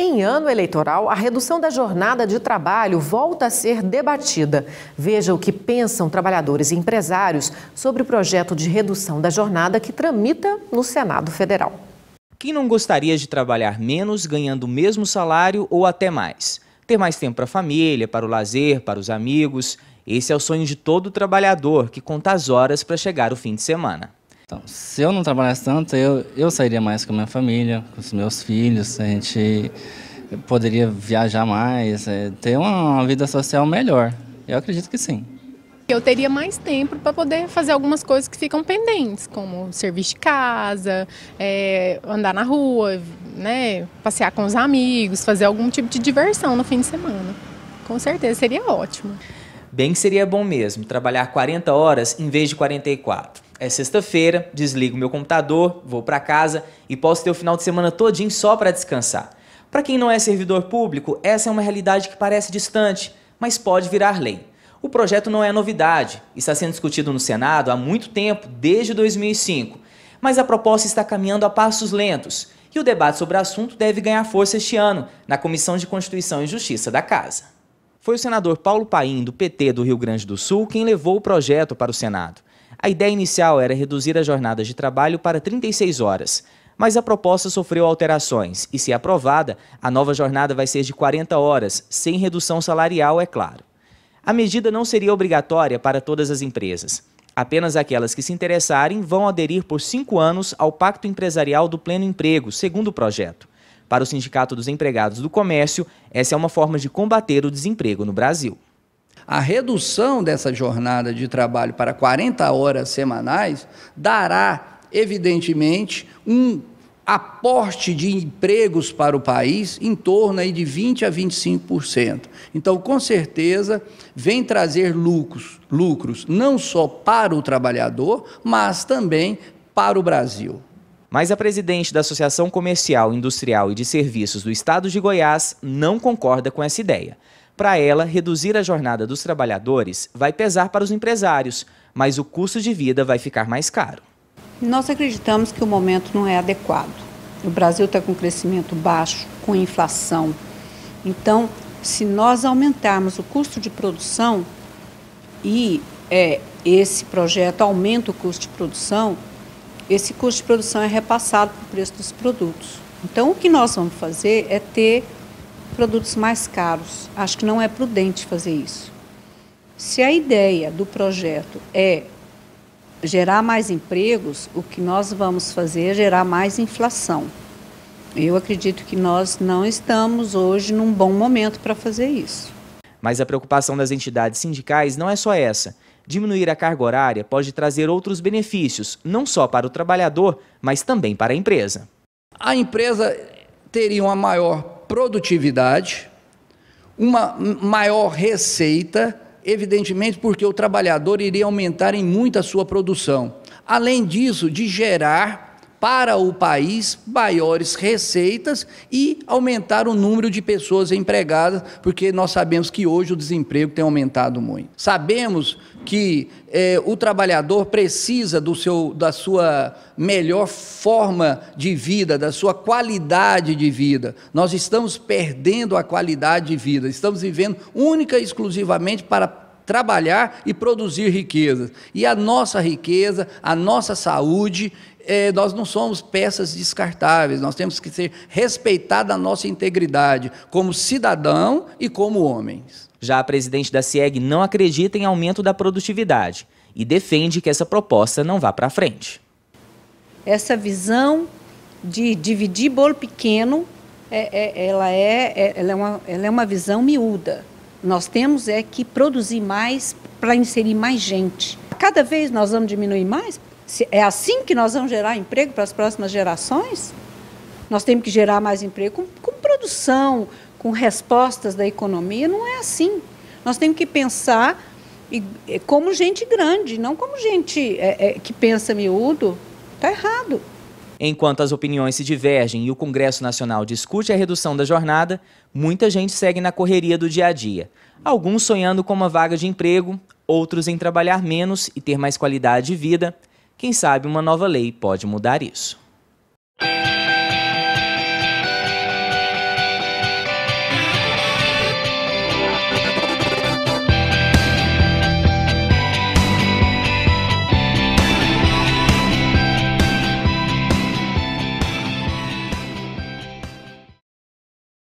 Em ano eleitoral, a redução da jornada de trabalho volta a ser debatida. Veja o que pensam trabalhadores e empresários sobre o projeto de redução da jornada que tramita no Senado Federal. Quem não gostaria de trabalhar menos ganhando o mesmo salário ou até mais? Ter mais tempo para a família, para o lazer, para os amigos. Esse é o sonho de todo trabalhador que conta as horas para chegar o fim de semana. Então, se eu não trabalhasse tanto, eu, eu sairia mais com a minha família, com os meus filhos, a gente poderia viajar mais, é, ter uma, uma vida social melhor. Eu acredito que sim. Eu teria mais tempo para poder fazer algumas coisas que ficam pendentes, como serviço de casa, é, andar na rua, né, passear com os amigos, fazer algum tipo de diversão no fim de semana. Com certeza seria ótimo. Bem que seria bom mesmo trabalhar 40 horas em vez de 44. É sexta-feira, desligo meu computador, vou para casa e posso ter o final de semana todinho só para descansar. Para quem não é servidor público, essa é uma realidade que parece distante, mas pode virar lei. O projeto não é novidade, está sendo discutido no Senado há muito tempo, desde 2005, mas a proposta está caminhando a passos lentos e o debate sobre o assunto deve ganhar força este ano, na Comissão de Constituição e Justiça da Casa. Foi o senador Paulo Paim, do PT do Rio Grande do Sul, quem levou o projeto para o Senado. A ideia inicial era reduzir as jornadas de trabalho para 36 horas, mas a proposta sofreu alterações e, se aprovada, a nova jornada vai ser de 40 horas, sem redução salarial, é claro. A medida não seria obrigatória para todas as empresas. Apenas aquelas que se interessarem vão aderir por cinco anos ao Pacto Empresarial do Pleno Emprego, segundo o projeto. Para o Sindicato dos Empregados do Comércio, essa é uma forma de combater o desemprego no Brasil. A redução dessa jornada de trabalho para 40 horas semanais dará, evidentemente, um aporte de empregos para o país em torno aí de 20 a 25%. Então, com certeza, vem trazer lucros, lucros não só para o trabalhador, mas também para o Brasil. Mas a presidente da Associação Comercial, Industrial e de Serviços do Estado de Goiás não concorda com essa ideia. Para ela, reduzir a jornada dos trabalhadores vai pesar para os empresários, mas o custo de vida vai ficar mais caro. Nós acreditamos que o momento não é adequado. O Brasil está com crescimento baixo, com inflação. Então, se nós aumentarmos o custo de produção e é, esse projeto aumenta o custo de produção, esse custo de produção é repassado para o preço dos produtos. Então, o que nós vamos fazer é ter produtos mais caros. Acho que não é prudente fazer isso. Se a ideia do projeto é gerar mais empregos, o que nós vamos fazer é gerar mais inflação. Eu acredito que nós não estamos hoje num bom momento para fazer isso. Mas a preocupação das entidades sindicais não é só essa. Diminuir a carga horária pode trazer outros benefícios, não só para o trabalhador, mas também para a empresa. A empresa teria uma maior produtividade, uma maior receita, evidentemente porque o trabalhador iria aumentar em muito a sua produção. Além disso, de gerar para o país maiores receitas e aumentar o número de pessoas empregadas, porque nós sabemos que hoje o desemprego tem aumentado muito. Sabemos que é, o trabalhador precisa do seu, da sua melhor forma de vida, da sua qualidade de vida. Nós estamos perdendo a qualidade de vida, estamos vivendo única e exclusivamente para trabalhar e produzir riqueza. E a nossa riqueza, a nossa saúde, é, nós não somos peças descartáveis, nós temos que ser respeitada a nossa integridade como cidadão e como homens. Já a presidente da CIEG não acredita em aumento da produtividade e defende que essa proposta não vá para frente. Essa visão de dividir bolo pequeno, é, é, ela, é, é ela, é uma, ela é uma visão miúda. Nós temos é que produzir mais para inserir mais gente. Cada vez nós vamos diminuir mais? É assim que nós vamos gerar emprego para as próximas gerações? Nós temos que gerar mais emprego com, com produção, com respostas da economia. Não é assim. Nós temos que pensar como gente grande, não como gente é, é, que pensa miúdo. Está errado. Enquanto as opiniões se divergem e o Congresso Nacional discute a redução da jornada, muita gente segue na correria do dia a dia. Alguns sonhando com uma vaga de emprego, outros em trabalhar menos e ter mais qualidade de vida. Quem sabe uma nova lei pode mudar isso.